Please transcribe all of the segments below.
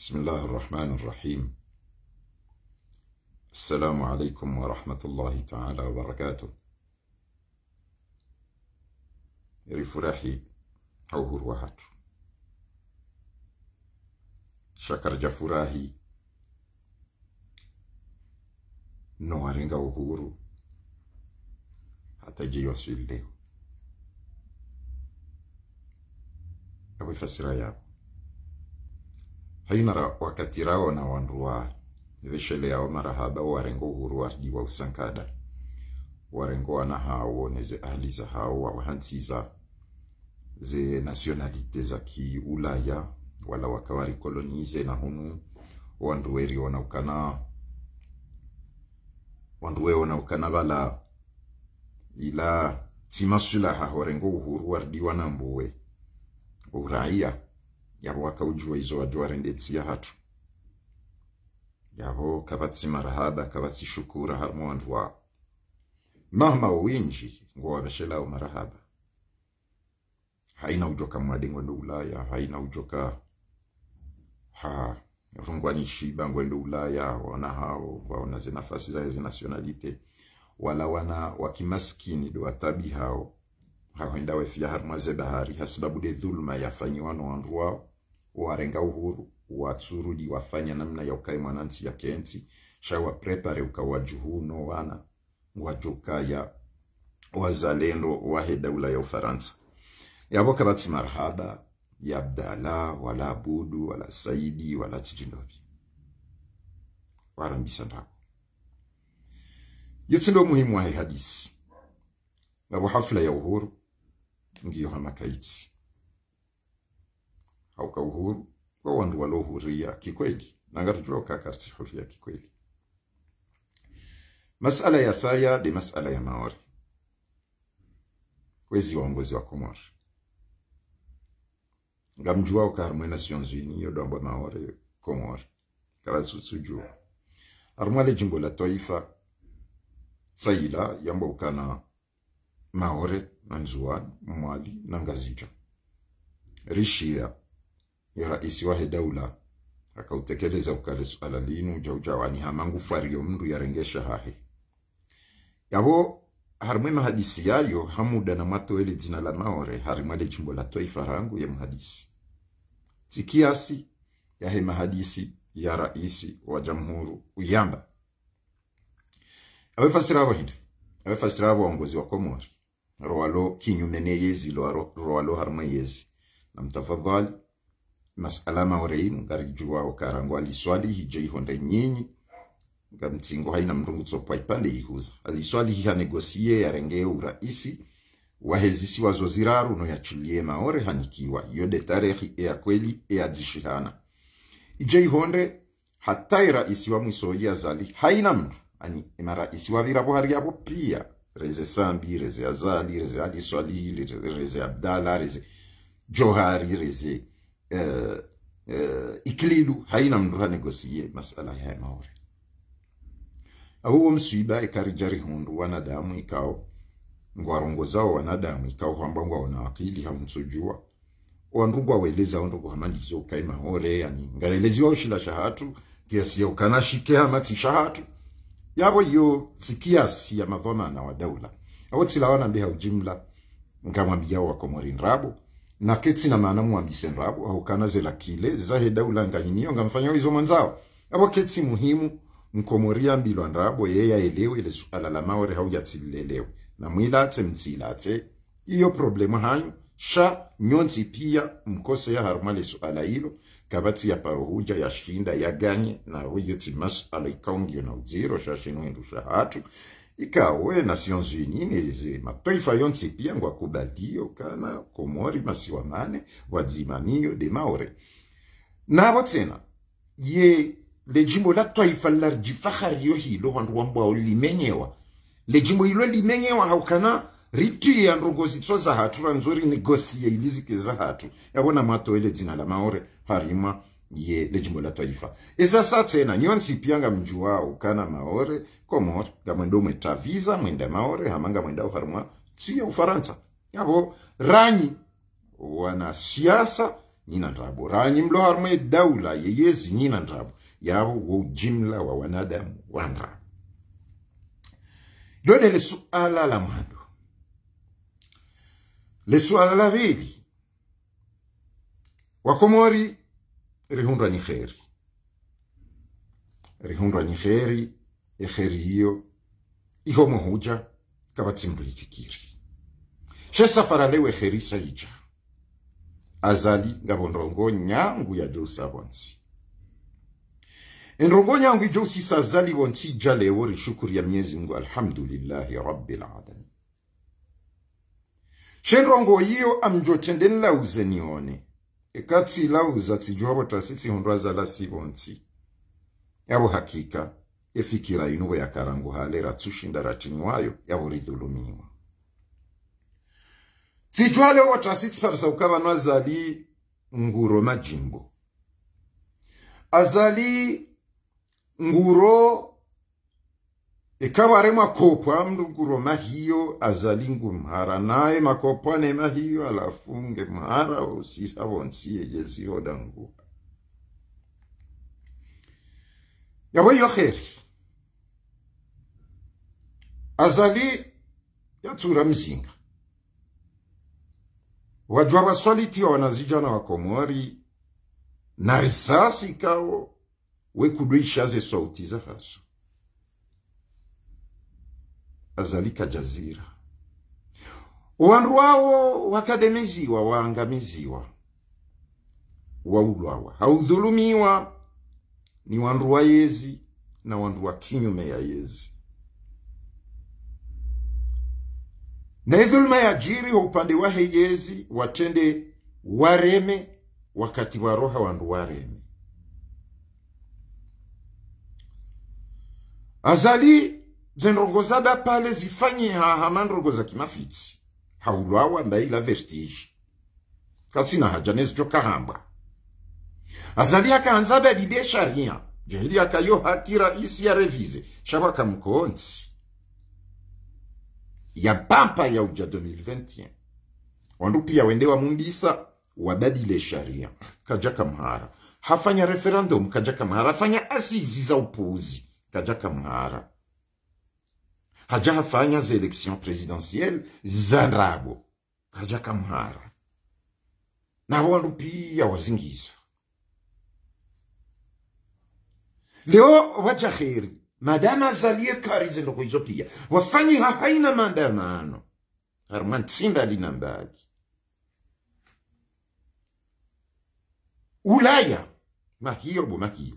بسم الله الرحمن الرحيم السلام عليكم ورحمة الله تعالى وبركاته رفراحي أو وحر شكر جفراهي نوارنغا وهورو حتى جي وسوي ليه أبو يفسرها يابو haimara wakatirawo na wanduwa vesheleyawo marahaba warengo uhuru wardiwa usankada warengo wana hao neze ahli za hawo wawahansiza ze nasionalite za kiulaya wala wakawarikolonize na hunu wanduweri wanaukana wanduwe wanaukana vala ila timasulaha warengo uhuru wardiwa na mbuwe uraia yabo wakawujua izo wajware ndetsi yahathu yabo kabatsi marahaba kabatsi shukura harimo wandu Mama mahma winji ngo waveshelawo marahaba haina ujoka mwadingo ndo ulaya haina ujoka ha rungwani shiba ndo ulaya wana hao wana zina nafasi zao zina nationalite wala wana wakimaskini do watabi hao hawa ndawe wefia mwaze bahari hasibabu de dhulma ya yafanyiwano wandu wao warenga uhuru watsurudi wafanya namna ya ukae mwananchi ya kensi shawa prepare ukawajuhu no wana wajoka ya wazalendo wahe daula ya Ufaransa yabo kabati marhaba ya Abdala wala Abudu wala Saidi wala Tijindobi warambisa ndako yitsindo muhimu wahe hadisi ngabo hafla ya uhuru ngiyo hamakaiti hauka uhuru kwa wandu walohudhuria kikweli nangatutuloka kikweli masala ya saya de masala ya maori kwezi waongozi wa komori ngamjua kaharumwe nations unies yodoambwa maore komori kavasutsujua arumwale jimbo la toifa tsaila yamba ukana maore na nzuwani mwali na ngazija rishia ya rais wahe daula akautekeleza ukale suala linu jaujawa hamangu fario mndu rengesha hahe yavo harimwe mahadisi yayo hamuda na mwatoeli zina la maore harimwale jimbo la toi farangu ya mhadisi tikiasi yahe mahadisi ya raisi wa jamhuru uyamba awefasiravo hindi awefasiravo wangozi wa komori roalo kinyumene yezi roalo harimwe yezi na mtafadhali masala maurei ngarigjuwa ukarango aliswali hijo ihonda nyinyi ngamtsingo haina mrungutso kwa ipande ihuza aliswali hihanegosie yarenge uraisi wahezisi wazoziraru noyachilie maore hanikiwa yode tarehi eya kweli eyadzishihana ije ihonde hatai raisi wa mwisoyi azali haina mndu ani maraisi waviravo hariavo pia reze sambi reze azali reze aliswalihi reze abdala reze johari reze uh, eh, eh, ikililu haina mndu ranegosie masala ya maore awuwo msiba ikarijari hundu wanadamu ikao ngwarongozao wanadamu ikao kwamba ngwaona wakili hamsujua wandugwa weleza wandugu hamandizo ukaima hore yani ngareleziwa ushila shahatu kiasi ukanashike hamatsi shahatu yabo yo sikiasi ya madhona na wadaula awo tsilawana mbiha ujimla ngamwambiyao wakomori ndrabo na ketsi na maana muambise ndabo ahokana zela kile zaheda ngamfanya hizo manzao abo ketsi muhimu nkomoria mbilwa ndabo yeye aelewe ile suala la maore haujatilelewe na mtsila mtsilate iyo problema hanyu sha nyonzi pia mkose ya haruma le suala hilo kabati ya parohuja ya shinda ya ganye na huyo timasuala ikaungio na uziro shashinwendu hatu ikawe nations unis neze mataifa yonse pia ngwakubalio kana komori masiwamane wadzimamiyo de maore navo tsena ye lejimbo la twaifa yo hilo wandu wambwao limenyewa lejimbo ilo limenyewa haukana rituye androngozi tso za hatu ranzo rinegosie ilizike za hatu yavona mwatoele dzina la maore harima ye jimbo la taifa eza sa tena nyonsi pianga mju wao kana maore komore gamwenda umweta visa mwenda maore hamanga mwenda ufarumwa uharumwa ya ufaransa yabo ranyi wana wanasiasa nyina ndrabo ranyi mlo harumwe daula yeyezi nyina ndrabo yabo wo ujimla wa wanadamu wandrabo lole le suala la mwando le suala la vili wakomori Rihundwa ni kheri, rihundwa ni kheri, ekheri hiyo ihomwe huja kavatsimbulikikiri shesafara lewe kheri saija azali ngavondrongo nyangu ya jousi avonsi enrongo nyangu ijousi sazali vonsi ija lewo rishukuru ya mnyezi mungu alhamdulillahi rabbil alamin shenrongo hiyo amjotendenlauze nione ekatsila uzatsidjuabo tasi hundwa zala sibonsi yabo hakika efikira inubo yakaranguhale ratsushinda ratinwayo yabo ridhulumiwa tsijwale owo tasi tsiparisauka nwa azali nguro majimbo azali nguro ekabare makopwa mruguro mahiyo azalingu mhara naye makopwane mahiyo alafunge mhara osisa wonsiye yesihodanguha yaweyo heri azali yatsura mzinga wajwa waswalitiwa wanazijana wakomori na risasi kawo wekudwishaze sauti za haso azalika jazira owandu wawo wakademiziwa waangamiziwa waulwawa haudhulumiwa ni wandu wa yezi na wandu wa kinyume ya yezi idhuluma ya jiri wa upande wahe yezi watende wareme wakati waroha wandu wareme azali bze ndrongoza bapale zifanye haha mandrongoza kimafitsi haulwawa ndaila vertige kasina haja nezicho kahamba azali akahanza badide sharia jehili akayo haki raisi ya revize shaba kamkonsi ya mpampa ya uja 2021 wandu pia wendewa mumbisa wabadile sharia kaja kamhara hafanya referendum kaja kamhara hafanya asizi za upuuzi kaja kamhara hajafanya hafanya election presidentielle zanrabo ndabo hajakamhara na wandu pia wazingiza leo wajaheri madama azalie karize ndoko pia wafanyi hahaina maandamano harumantsimba alina mbali ulaya mahiyo bo mahiyo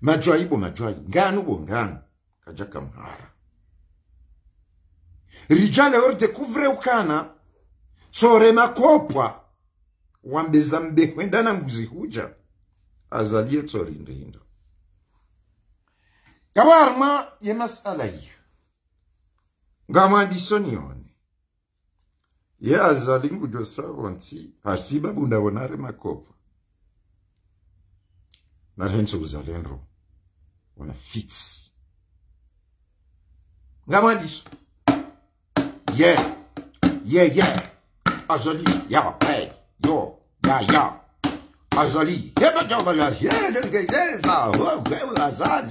majwaibo majwai nganu bo nganu kajaka mhara rijala yorde kuvre ukana tsore makopwa wambeza mbehwenda na nguzi huja azalie ndindo yawarma yemasala masala hiyo ngamwandiso nione ye azali ngujo savonsi hasiba wonare makopwa narenso uzalendo wana fits Говоришь. Yeah, yeah yeah. Azali, ya, hey, yo, ya, ya. Azali, ye bakalım biraz. Yedir gezer sağ, hıvgev azali.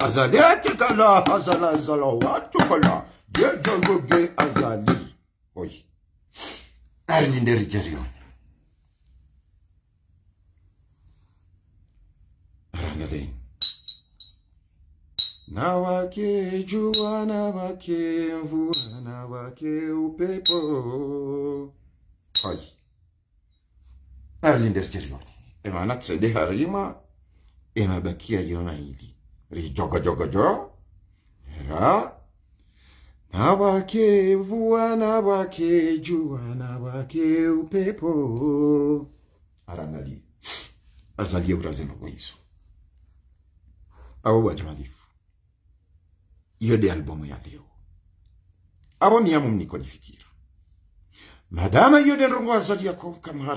Azali etikala, azala salavattukala. Yedir gugge azali. Oy. Erlinleri geriyor. Herhangi değil. na wake jua na wake mvua na wake upepo hai arlinder jerioni emana tsede harima emabakia yona ili rijogojogojo ra na wake mvua na wake jua na wake upepo arangalie azalie urazima kwa Yesu au watamalifu hiyo ni albamu ya leo abo niamu mniko nifikira madama hiyo de nrongo azali yako bo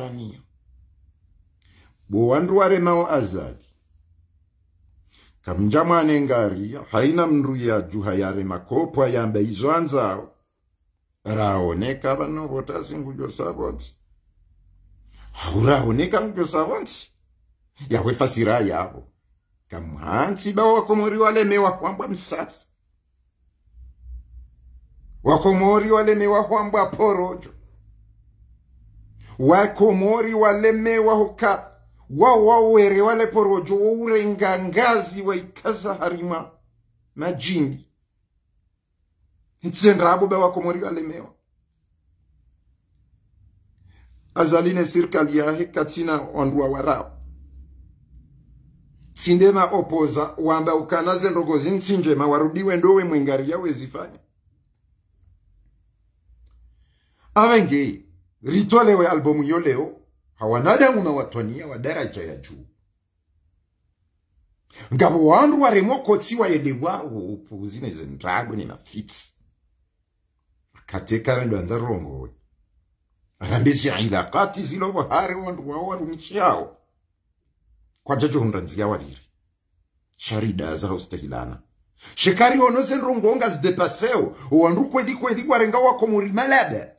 bowandware nao azali kamja anengaria haina mndu ya juha yare makopwa yambe izo anzao raoneka vano votasi ngujo savonsi hauraoneka ngujo savonsi yawe fasira yavo kamuhansi bawakomori walemewa kwambwa msasa wakomori walemewa hwambwa porojo wakomori walemewa hoka wawawere wale porojo wourenga ngazi waikaza harima majingi ntsendabo ba wakomori walemewa azaline sirkali yahe katina wandua warao tsindema opoza wamba ukanaze ndogozi ntsinjema warudiwe ndowe mwengaria wezifanya avengei ritolewe albumu hiyo leo hawanadamu na watwania wa daraja ya juu ngabo wandu waremwa kotsi waende bwawo upuuzi nezendagwe nenafitsi akateka vandu anza rongowe arambezi ilakati zilo vahare wandu wawo warumishawo kwajachohundanziya waviri sharida zahaustahilana shekari ono zenrongonga zidepaseo wandu kweli kweli warenga wako murima lada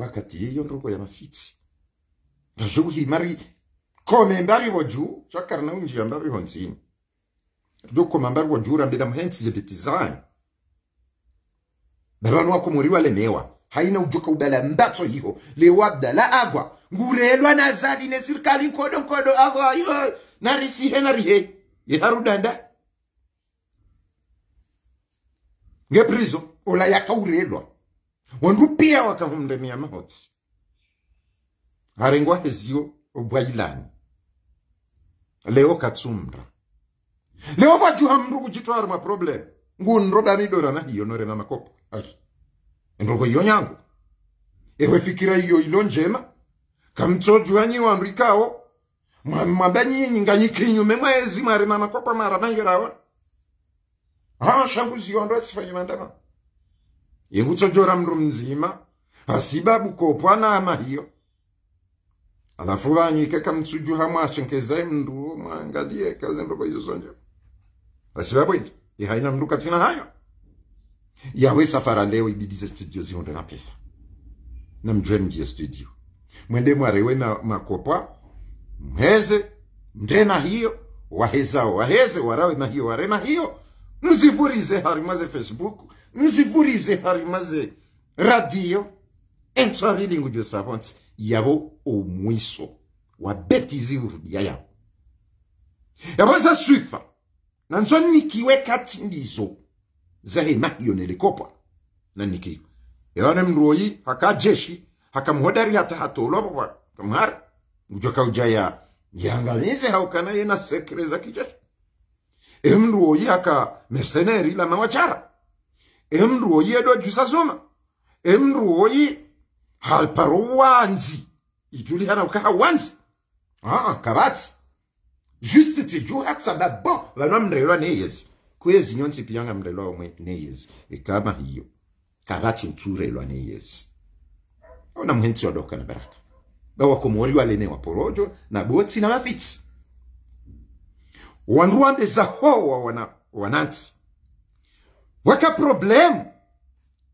vaka wakati yeyo ndogo ya mafitsi rajuhimari kome mbariwo juu shakara na winjira mbariwo nzima rudokoma mbariwo juu rambira muhensize biti zanyu babanu wako muri walemewa haina ujoka udala mbatso hiho lewabda abdala agwa ngurelwa na zadi ne sirikali nkodo nkodo agwa he narisihe narihe nge prizo ola yaka yakaurelwa wandu pia wakamumremia mahotsi harengwa hezio bwailanyi leo katsumra leo bwajuha mndu kuchitwara maproblemu ngunroda midora na hiyo norena makopo aki ndoko iyo nyangu ewe fikira iyo ilo njema kamtsojuhanyi wandu ikawo mwabanyi nganyikinyume mwezi mwarena makopa mara mairawa ha shangu ziondo atsifanyi mandamano ikuchojora mndu mzima asibabu kopwana ama hiyo alafu vanywike kamtsuju hamwashenkezai mndu mwangalie kazi ndoko izozonja asibabu indi ihaina mndu katina hayo yawe safara leo ibidize studio zihonde na pesa na mjue mjie studio mwende mwarewe makopwa mheze ndena hiyo wahezao waheze warawe mahiyo warema hiyo mzivurize harimwaze facebook muzivurize harimaze radiyo ensabilingujo savansi yabo omwiso wa wabetizi urudya yabo yabaza swifa nanzo nikiwe kati ndizo zahema hiyo nilikopa na nikiwa yaone mruoyi haka jeshi haka hakamhodari hata hatolopa kamhara ngujoka ujaya yangalize haukana yena sekre za kijeshi emruoyi haka merseneri la mawachara emru oyi edo jusa zoma emru oyi halparo wanzi ijuli hana ukaha wanzi ah kabatsi juste tiju hakusaba bon vanwa mrelwa neyezi kwezi nyonsi pianga mrelwa omwe e kama hiyo kabatsi uturelwa neyezi ona mwensi wadoka na baraka komori bawakomori walene waporojo na botsi na mafitsi wanruwambe zahowa wana, wanansi weka problemu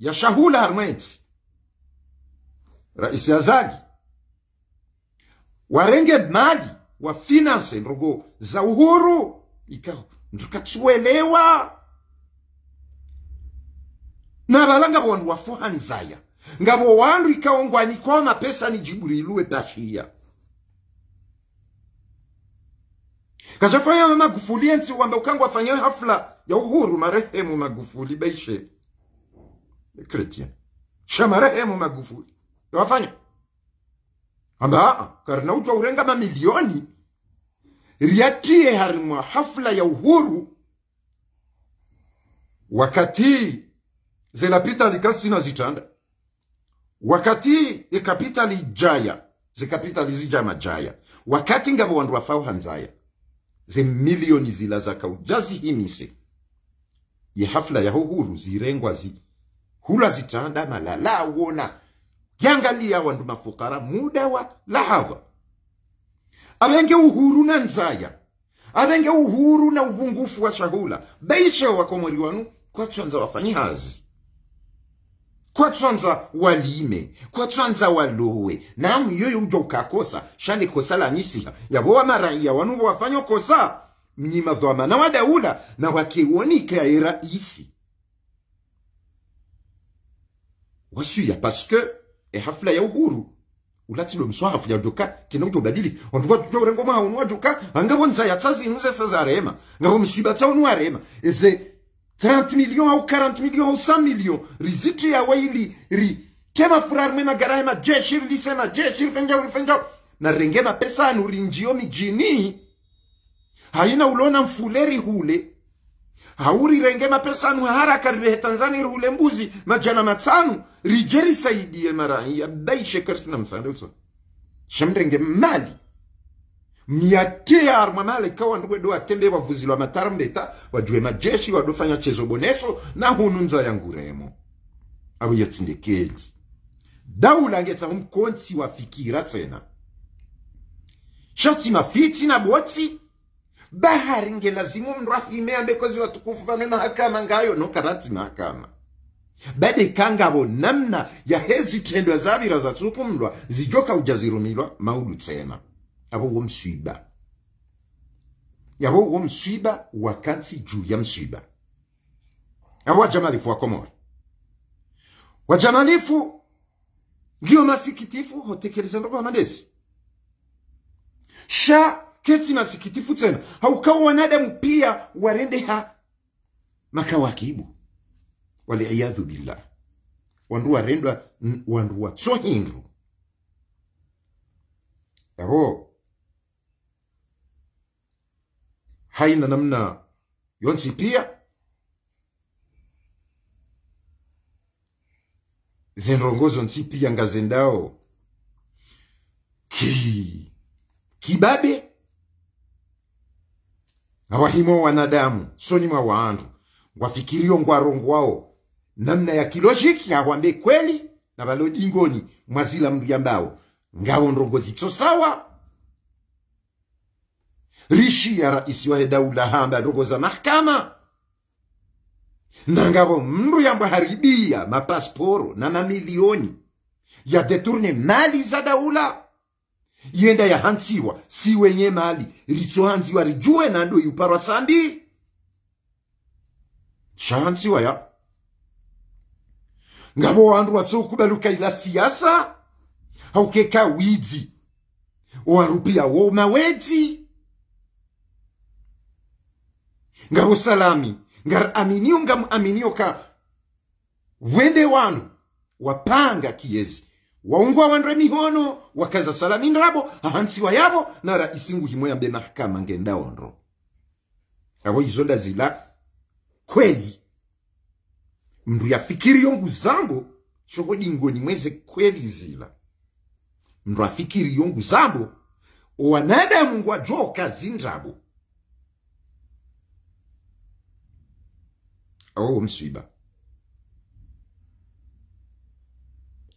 ya Shahula Harmweti, raisi Azali, warenge mali wa finance ndogo za uhuru ikawa ndikatuelewa navalanga vonhu wafohanzaya ngavo wandu ikaongwani kwao mapesa nijiburilue mama kashafanya mamagufuliensi wambe ukangwafanya hafla ya uhuru marehemu Magufuli Baishe Kretian sha marehemu Magufuli yawafanya amba karna ujwa urenga mamilioni riatie harimwa hafla ya uhuru wakati zilapita likasi na zitanda wakati ikapita lijaya zikapita lizija majaya wakati ngabo wandu wafau hanzaya ze milioni zila za ujazi himise ye hafla ya uhuru zirengwa zi hula zitandana lala wona yangalia wandu mafukara muda wa lahadha avenge uhuru na nzaya avenge uhuru na upungufu wa chakula baisha wakomweri wanu kwatswanza wafanyi hazi kwatswanza walime kwatswanza walowe namu yoyo uja ukakosa shane kosa la nyisiha wanu wafanya kosa mnyima dhoma na wa Daula na wakewonikaye raisi wasuya paske e ehafula ya uhuru ulatilo mswa hafu ya joka kina ujo badili wanduwa tuto urengo maha unwa joka angabo nza ya tazi nze saza rema ngabo msiba cha unwa rema eze 30 milion au 40 milion au 100 milion rizitri ya waili ri kema furar mwema garaema jeshir lisema jeshir fenjau fenjau na renge mapesa anurinjio mijini haina ulona mfuleri hule hauri renge mapesanu haraka rivehe tanzani rihule mbuzi majana matsanu rije risaidie marahi ya abaishe karsina msanda uswa shamrenge mali miatear mwamale kawa ndukwedo atembe wavuzi lwa matarambeta wajue majeshi wadofanya chezo boneso na hununza yanguremo awu yatsindekeli daula ngetsa umkonsi wa fikira tsena shatsi mafitsi na botsi bahari nge lazimu mrahime abekozi watukufu vamwe mahakama ngayo nokarati mahakama badekangavo namna ya za zavira mndwa zijoka ujazirumilwa maudu tsena abo wo msiba yabo wo msiba wakati juu ya mswiba avo wajamalifu wakomora wajamalifu ndio masikitifu hotekeleza ndoko amadesi sha keti masikitifu tena haukawa wanadamu pia warendeha makawakibu waliiyadhu billah wandu warendwa wandu watso hindu haina namna yonsi pia zinrongozo nsi pia ngazendao ki kibabe awahimo wanadamu soni mwa waandu wafikirio ngwarongo wao namna ya kilojiki awambe kweli na balodingoni mwazila mndu yambao ngawo ndongo zitso sawa rishi ya raisi wa daula hamba ndongo za mahakama na ngavo mndu yambwa haribia mapasporo na mamilioni ya deturne mali za daula yenda yahansiwa si wenye mali ritsohansiwa rijue nando yuparwa sandi shahansiwa ya ngavo wandu kubaluka ila siasa haukeka widzi owarupia wo mawedzi ngaro salami ngari aminio ngamuaminio ka wende wanu wapanga kiyezi waungwa wanre mihono wakaza salami ndrabo ahansiwa yavo nara isinguhimwe yambe mahakama ngendaonro awo izonda zila kweli mndu yafikiriyo nguzambo shoko dingoni mweze kweli zila mndu afikiriyo nguzambo wanadamu ngwajoka zindrabo awo mswiba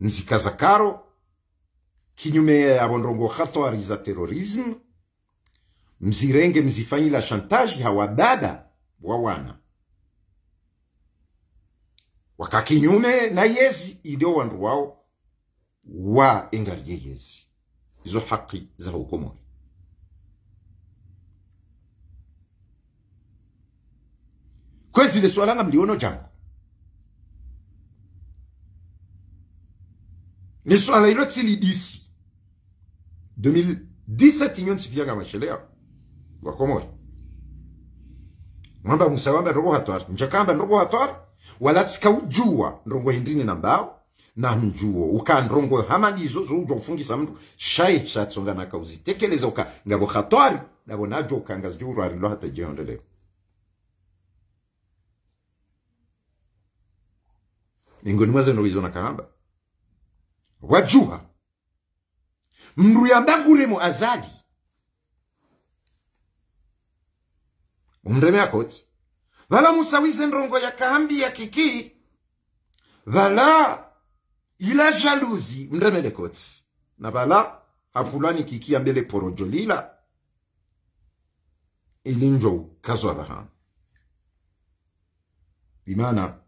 mzikazakaro kinyume ya rondongo hatwari za terorisme mzirenge mzifanyila shantaji hawadada wa wana wakakinyume na yezi ilio wandu wao wa engarie yezi izo haki za hukomori kwezile swalanga mliono jango Ni swala hilo tilidisi 2017 nyoni sipiaga mashelea wa Komori mwamba musawamba ndogo hatwari njakamba ndogo hatwari wala tsikaujua ndongo hindini na mbao na mjuo uka hama ndongo hamagizo zoujwa kufungisa mndu Shai shatsonga na kauzi. Tekeleza uka ngabo hatwari nabo najo ukangazi juru arilo hata jiondeleo ingoni mwaze ndogo na kahamba rwajuha mruyambaguremo azali umreme akoti vala musawize ndongo kahambi ya kiki vala ila jaluzi mremele kotsi na vala hapulani kiki yambele porojolila ilinjo kazwalaha imana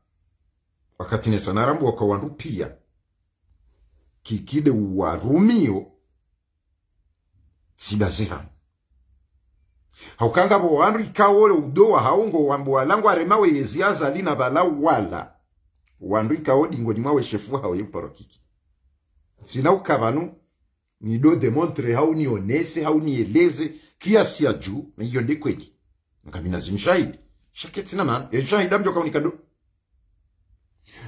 wakati nesanarambwaka wandu pia kikide warumio tsibazerano haukanga bo bowandu ikawole udo wa haungo wambo walangu aremawe yezi azali na bala wala wandu ikawo dingoni mwawe shefu hao yemporokiki sina ukavanu nido demontre hau nionese hau nieleze kiasi ya juu na hiyo ndi kweli nakamina zimshahidi shaketi na maana eshahida mjoka unikando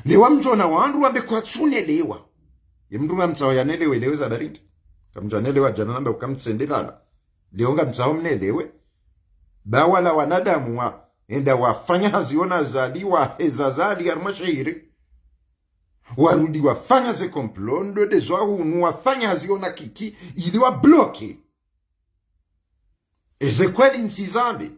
lewa mjona wandu wambe tsune lewa yemndunga mtsawo yanelewe elewe barindi kamjanelewa jana namba ukamtsendevana leonga mtsawo mnelewe bawa la wanadamu wa enda wafanya haziona zali zaliwa hezazali armashairi warudi wafanya ze komplondo zwahunu wafanya haziona kiki ili wabloke ezekweli nsizambe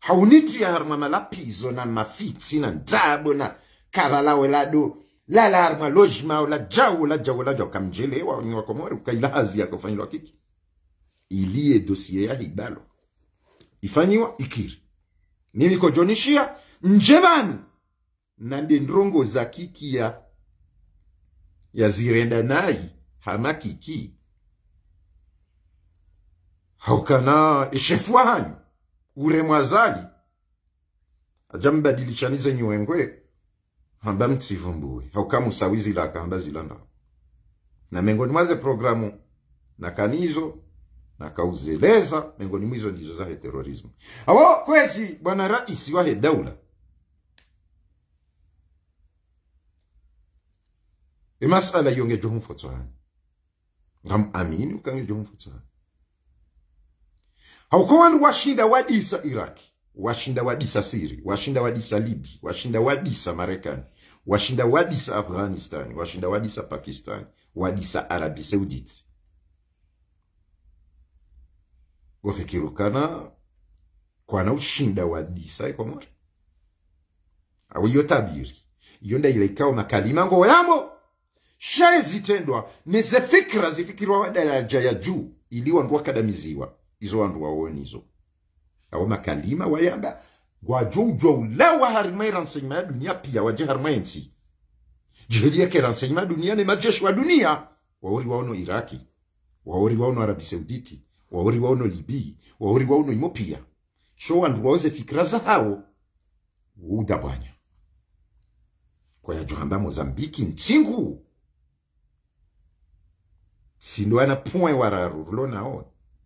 haunijia haruma malapizo na mafitsi na ndabo na kavalawelado lalarma lojma ulajao ulajao ulajao kamjelewa ni wakomori ukailazi akofanyilwa kiki iliye dosie ya hibalo ifanyiwa ikiri nimikojonishia nje vanu nande ndrongo za kiki ya yazirenda nai hama kiki haukana eshefwahanyu uremwazali ajambadilishanize nyuengwe hamba mtsivumbuwe haukamusawizilaka hamba zilandao na mengoni mwaze programu na kanizo na kauzeleza mengoni mwizo ndizo zahe terorismu awo kwezi bwana raisi wahe daula imasala e yonge johumfotswani amini ukange johumfotswani hauko wandu washinda wadisa iraki washinda wadisa Siri, washinda wadisa Libi, washinda wadisa Marekani, washinda wadisa Afghanistan, washinda wadisa Pakistan, wadisa Arabi Saudite. Wafikirukana kwana ushinda wadisa ikomore awo iyo tabiri iyo ndaila ikawo na kalima ngo yamo shere zitendwa Nezefikra zifikirwa daraja ya juu kadamiziwa. izo nduwa waonizo awama kalima wayamba gwajouja ulawa harimai renseignement ya dunia pia waje harimai nsi jiheli yake ya dunia ni majeshi wa dunia waori waono iraki waori waono arabi sauditi waori waono libii waori waono imo pia sho wandu waoze fikira zahawo udabwanya kwayajohamba mozambiki mtsingu sindoana point wararu rulo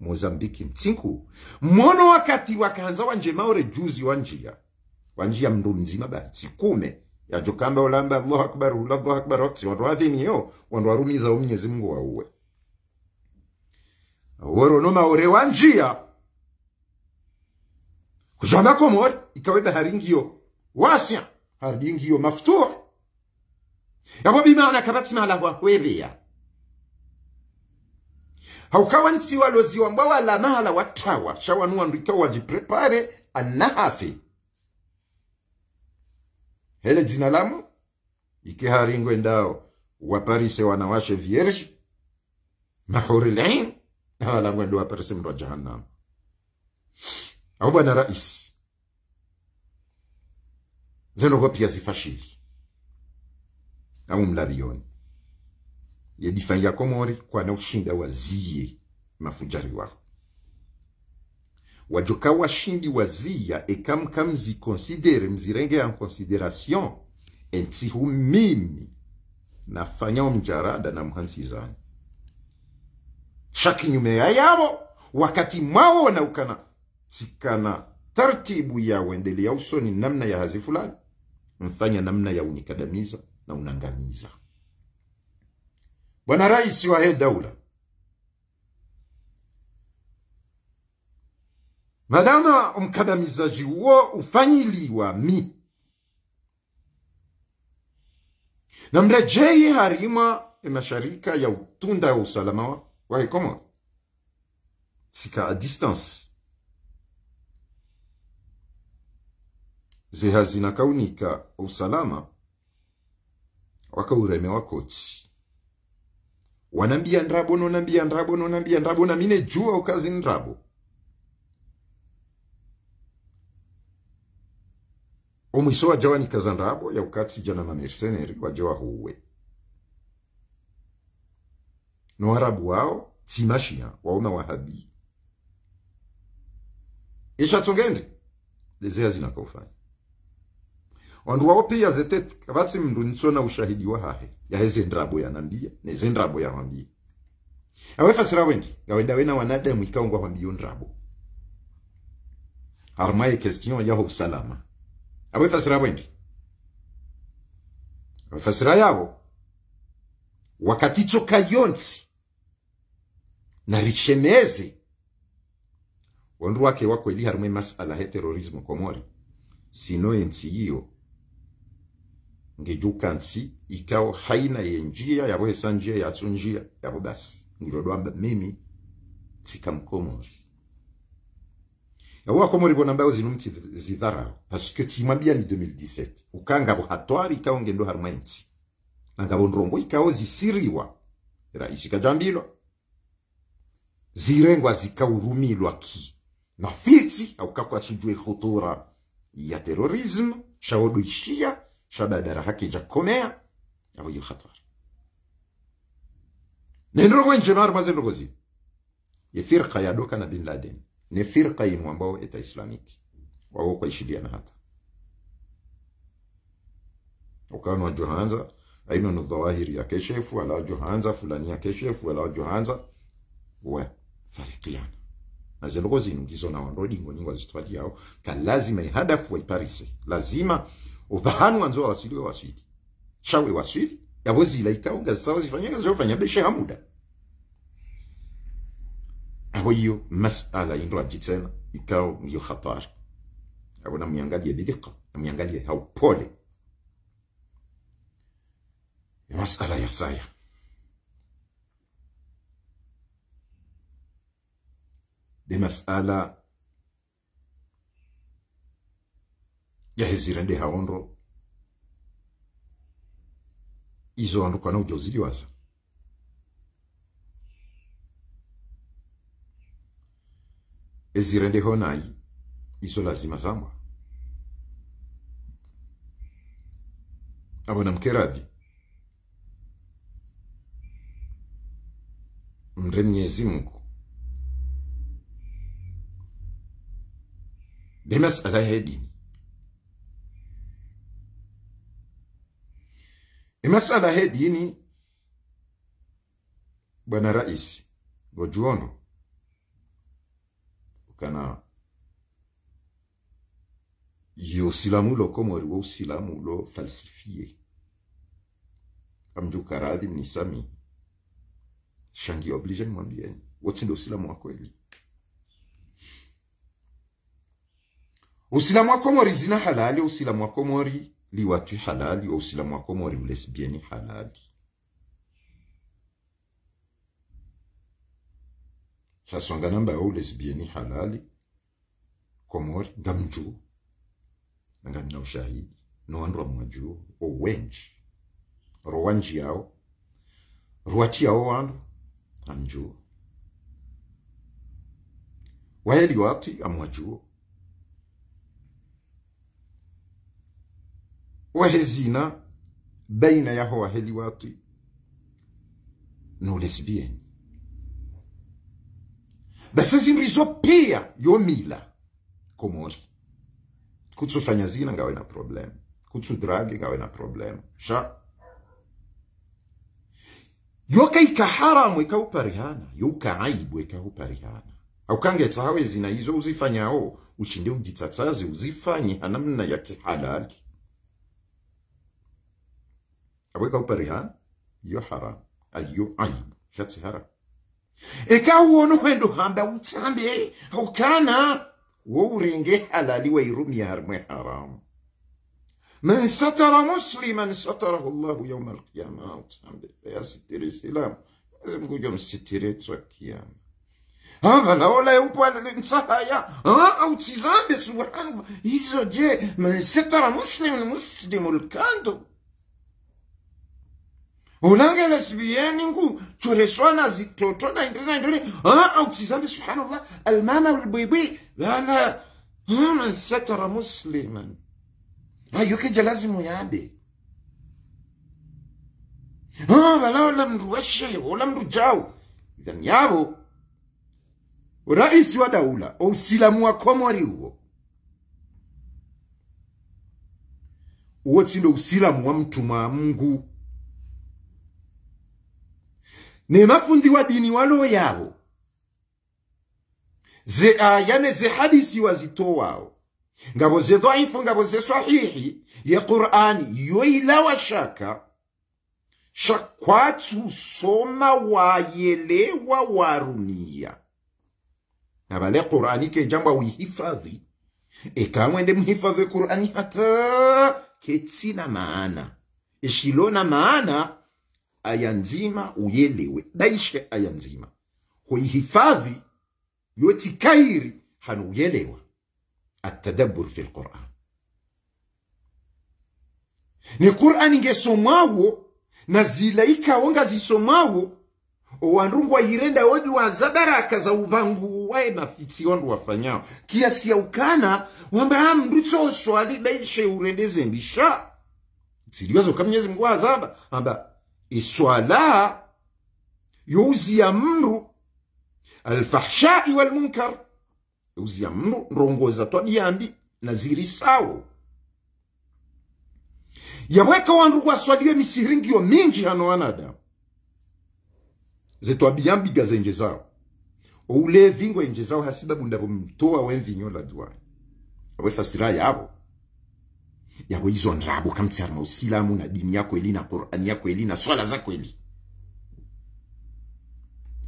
mozambiki mtsinku mono wakati wakahanza wanje maore juzi wanjia wanjia mndu mzima bahitsi kume yajokamba ulamba allahu akbar allahu akbar otsi wandu adhiniyo wandu arumiza umnyezi mungu wauwe worono maore wanjia kujama komor ikawe bahari ngiyo wasia hardi maftuh yabo bimana kabatima lahwahwebeya haukawa nsi waloziwa la nahala wattawa shawanuwanrikawo wajiprepare anahafi hele dzina lamo ikeharingo endao waparise wanawashe vierge mahuri lain halangwendo waparise mndu wa jahannam au bwana rais zenogo pia zifashili au mlavioni yadifanyika komori na ushinda waziye mafujari wao wajoka washindi waziya ekamka mzikonsidere mzirenge ya konsideration enti hu mimi nafanyao mjarada na mhansi zani shaki nyume ya yao wakati mwao wanaukana sikana tartibu ya uendelea usoni namna ya hazi fulani mfanya namna ya unikadamiza na unangamiza Bwana Rais wa he daula, madama umkadamizaji huo ufanyiliwa mi na harima harimwa e masharika ya utunda wa usalama wa sika a distance zehazinakaunika usalama wakaureme wa koti wanambia ndrabo nonambia ndrabo nonambia ndrabo na mine jua ukazi ndrabo omwiso jawa nikaza ndrabo yaukatijana na jawa huwe no noharabu wao timashia waona wahabi ishatsongende dezea zinakaufanya wandu wao pia zetete kabatsi mndu nitsona ushahidi wa hahe ya hezi ndrabo ya nambia yanambia neze ndrabo ya wambia yawambia awefasira wendi gawenda wena wanada ya mwika ikaungwa kwambiyo ndrabo harmaye ya question yaho usalama awefasira wendi awefasira yao wakati choka yonzi na rishemeze wandu wake wako ili harmaye masala he terorismo komori sino ensi iyo ngejuka nsi ikao haina ye njia yabo hesa njia yatso njia yabo basi ngilodwamba mimi tsika mkomori yabo akomori bona mbao zinu mti zidharao parce que timwambia ni 2017 ukanga bo hatwari ikao ngendo haruma nti nangabo ndrombo ikao zisiriwa era ishika jambilwa zirengwa zikaurumilwa ki na fiti au kakwa tsujwe khotora ya terorisme ishia شباب راهك جاكومير يا الخطر ninrogo injinar mazin rogozi ye يا ya يا na bin laden ني firqa inu ambao eta islamiki wao kwa ishidiana hata ukaona johanza aina ni dhawahiri ya keshefu ala johanza fulani ya keshefu ala johanza wa fariqiana na wanrodi ngoni zitwadi yao kalazima ihadafu wa lazima ubahanwa nzo wasili wasili shawe wasili yabo zila itaunga sawa zifanyaka zio fanya besha muda aho hiyo masala ndo ajitena ikao ndio khatari aho na ya didika na ya haupole masala ya saya ni masala yahezirende hawondo izowandukana uja uziliwaza ezirende honayi izo lazima zambwa abona mkeradhi mre mnyezi mungu de masala dini Masala he dini, bwana rais Gojuono kana yosilamulo komori wo usilamulo falsifie amjuka radhi mnisami shangi oblige nimwambieni woti usilamu wa kweli usilamu wa komori zina halali usilamu wa komori li watu halali wa usilamu wako mori ulesbieni halali namba mbawo ulesbieni halali komori ngamjuu nangamina ushahidi nowanrwa mwajuu owenji rowanji yao ruwati yao wandu amjuo waheli watu amwajuo wahezina baina yaho waheli watu nolesbieni basa zindu izo pia yomila komori fanya zina ngawe na problem dragi ngawe na problem sha yoka ikaharamu ikahuparihana yoka aibu ikahuparihana aukangetsahawe zina izo uzifanyao ushinde ugitsatsaze uzifanye hanamna ya kihalali أبوي يو awego bariha yohara ayo ayibu shatihara eka wono hwendo hamba هو ukana وورينجي حلالي ويرومي هرمي حرام من ستر مسلما ستره الله يوم القيامة يا ستر السلام لازم نقول يوم كجوم ستريت سكيام هذا لولا يقبل الانسان ها او تزام سبحان ايزو جي من ستر مسلم المسلم الكاندو bulange lesbiyeni ngu chureswana zitotona indrina indrina aa ah, ukutizambi subhanallah almama walbuibui lala man satara musliman ah, yuki jalazi lazima yabe ah, wala wala mndu washehe wala mndu jao idhan yabo rais wa daula O silamu wa komori uo. Uo tindo usilamu wa mtumwa wa mungu wa dini walo yavo ze ayane ah, ze hadisi wazitowao ngabo ze dhaifu ngabo ze sahihi ye qurani yo ilawa shaka shakwatusoma wayelewa warumia na vale qurani kenjambwa wihifadhi ekamwende mhifadhi qurani hata ketsina maana eshilona maana aya nzima uyelewe daishe aya nzima huihifadhi yotikairi hanu uyelewa atadabbur fi lquran ni qur'ani ngesomwawo na zilaika wangazisomawo wandungwa irenda wodi wazabaraka za uvangu wae mafitsi wandu wafanyao kiasi ya ukana wamba ha mndu tsoswali daishe urendeze mbisha tsiliwazo kamnyezi mungu azaba amba iswala youzia mndu alfahshai walmunkar youzia mndu ndongoza twabiambi na ziri sawo yaweka wandu gwaswaliwe misiringiyo minji hano wanadamu zetwabiambiga zenje zawo oulevi enje zao hasibabu ndabo mtoa wenvinyo ladwai awefasira yabo yawe hizo nrabo kamtsiarima usilamu na dini yako ili na qurani yako ili na swala zako eli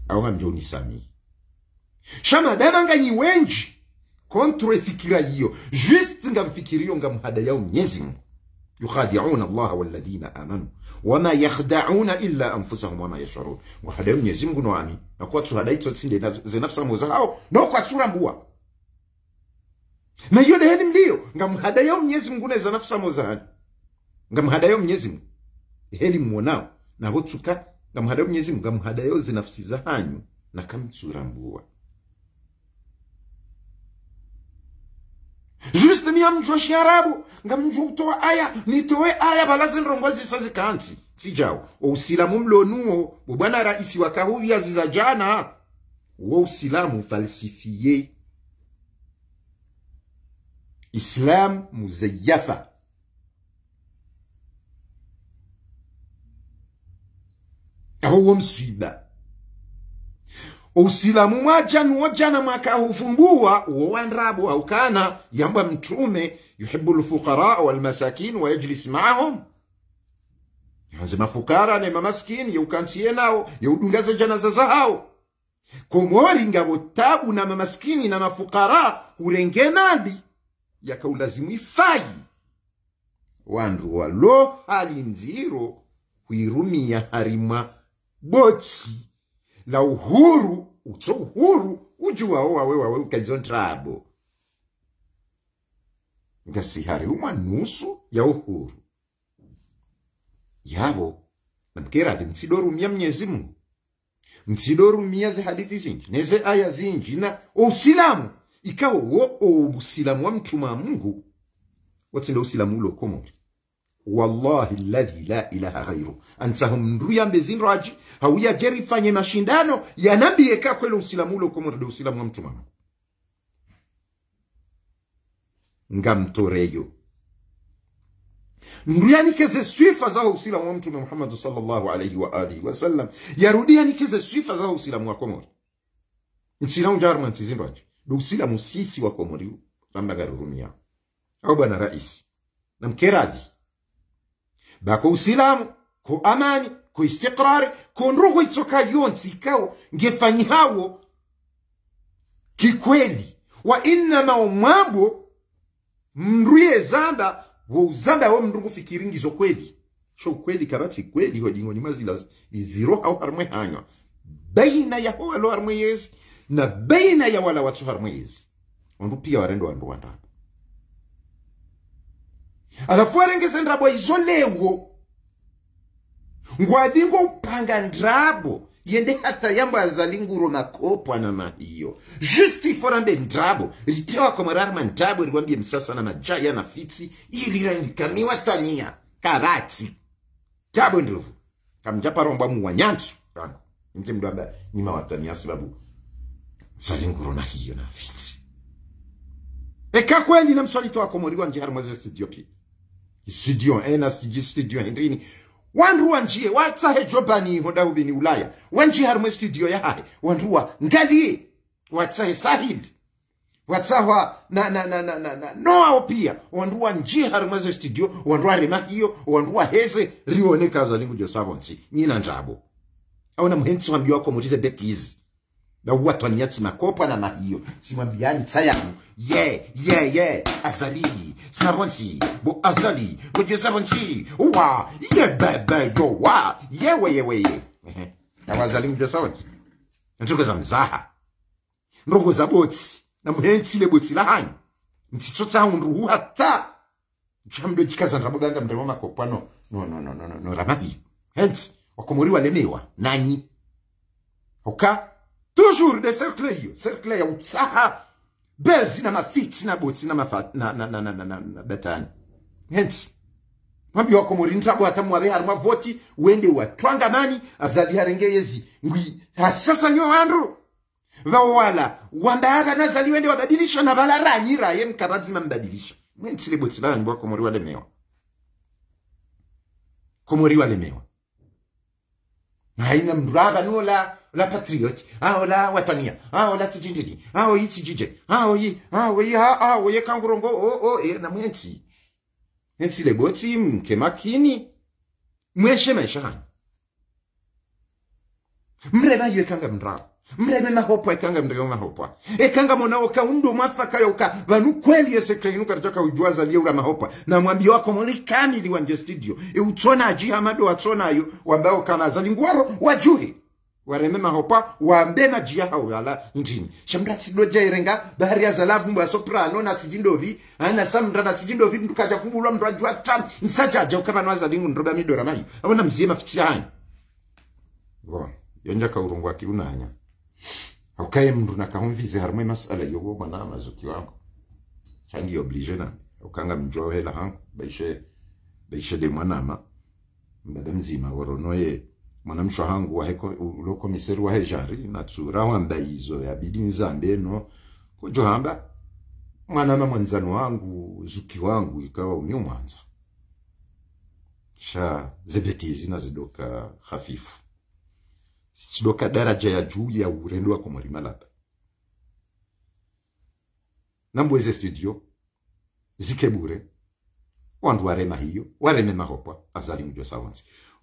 awa njo nisamii shama ni wenji contre fikira hiyo juste ngamfikiriyo ngamhada yao mwenyezi mungu yukhadi'una allaha walladhina amanu wama yakhda'una illa anfusahum wama yash'urun wahada yao mwenyezi mungu noami nakuwa tsuhadaitso na zenafsa moza hao kwa tsura mbuwa na iyo deheni mliyo ngamhadayo mnyezi mungu neza nafusamo zanyu ngamhadayo mnyezi mungu deheni muonao nabo tsuka ngamhadayo mnyezi mungu ngamhadayo zinafsi za na zahanyu mbuwa juste miya mjwa shiarabu ngamjwa utowa aya nitowe aya balazi nrongwa zisa zikansi tsijawo wa usilamu mlonuo bobwana raisi wakahuvya ziza jana wa usilamu falsifiyei إسلام مزيفة هو مصيبة usilamu mwaja nuwajana makahufumbua wowanrabu aukana yamba mtume yuhibu almasakin Wa wayajlis maahum yanze mafukara ne mamaskini yeukansiye nawo yeudungaze janaza zahawo komworinga botabu na mamaskini na mafukara urengenandi ifai wandu walo halinziro huirumia harimwa botsi la uhuru utso uhuru ujuwao wawe wawe ukadzo ntrabo ngasi hariumwa nusu ya uhuru yavo namkeradi mtsidorumia mnyezi mungu mtsidorumia ze hadithi zinji neze aya zinji na usilamu ikawa wowo musilamu wa mtuma mungu watsinda usilamu ulo komori wallahi ladhi la ilaha ghairu antahum nduyambe zinraji hauya jeri fanye mashindano yanambiye ka kwele usilamu ulo komori de usilamu wa mtuma mungu ngamtoreyo nduyanikeze sifa zaho usilamu wa mtume muhammadu salllahu alaihi wa alihi wasallam yarudiyanikeze sifa zaho usilamu wa komori ntsilaunjaruma ntsizindwaje dogsila musisi wa komori ramnagarurumia au bwana rais namkeradhi bako usilamu ko amani ko istiqrari ko roho itsoka yonsi ngefanyi ngefanyihawo kikweli wa inna omwabo mruye zamba wo uzanda wo mndu zo kweli sho kweli kabati kweli ho jingoni mazila iziro au harmwe hanya baina yaho alo harmwe yezi na baina ya wala watu harumwezi ondu pia warendo wandu wandapo alafu arengese ndrabo izo lewo ngwadingo upanga ndrabo yende hata yambo azalinguro nakopwana na hiyo justi forambe ndrabo ritewa kwa mararma ndrabo riwambie msasa na majaya na fitsi iliranyilikamiwa tania karati ndrabo ndruvu kamjaparombwa muwanyanzu rangu nje mndu sababu zari ngurona na nafite eka kweli na mswalito wako mori wanje hari mwaze studio pi studio ena eh, studio studio hindrini wandu wanje watsahe jobani honda ubini ulaya wanje hari mwe studio ya hahe wanduwa ngali he sahil sahili wa na na na na na, na. noao pia wanduwa nje harimwaze studio wanduwa rima hiyo wanduwa heze kaza rioneka zalingu josavonsi nina njabo auna muhentsi wambiwako mutize betizi na bawuwatoniya tsima kopana na hiyo simwambiani tsa yangu ye ye ye azali sabonsi bo azali boje sabonsi uwa ye bebe yo wa ye ye we we ye na wazali mjwe sabonsi ntuko za mzaha ndogo za botsi na le botsi lahanyu mtsitso hundu nruhu hata chamdo chikaza ndabodanga mrema makopano no no no no no no ramahi hence wakomoriwa lemewa nanyi okay Toujours de cercle yo, cercle ya utsaha. Bezi na mafiti na boti na mafat na na na na na na, na betani. Hence mwambi wako murinda kwa hata mwabe harma voti wende watwanga mani azali harenge yezi ngwi hasasa nyo andro vawala na nazali wende wabadilisha na bala ranyira ye mkabazima mbadilisha mwentile boti bani bwa komori walemewa komori na haina mraba nola la patriote ao ah, oh, la watania ao ah, oh, la tijinjiji ao yi tijije ao yi ao yi ha ao ye kangurongo o o e na mwenti nti le boti mke makini mweshe maisha hani mreba yo kanga na hopwa ekanga ikanga na hopwa ekanga mwona oka undo mafaka yoka vanu kweli ya sekre yese krenu ujua za liya ura mahopwa na mwambi wako liwa nje studio e utsona aji hamado watsona ayo kama azali nguwaro wajuhi wareme mahopa wambe na jia hao hawala ndini shamra tsidoja irenga bahari ya zalavumbu ya soprano na tsijindovi ana eh, samra na tsijindovi mndu kachafumbulwa mndu ajua tam aja na waza lingu nroba midora mayu awana mziye mafiti hanyo bon yonja ka urungu kaurungu akirunanya aukaye mndu nakahumvize harimwe masala yogo mwana mazuki wako changi oblige na ukanga mjwa hela hangu baishe baishe de mwana ama mbada mzima woronoye mwanamshohangu ulokomiseri wahe jari izo ya bibi nzambe no hamba mwanama mwanzano wangu zuki wangu ikawa umio mwanza sha zebetizi nazidoka hafifu sichidoka daraja ya juu ya urendo wako mwarima laba nambweze studio zike bure wandu warema hiyo wareme mahopwa azali mjwa sawansi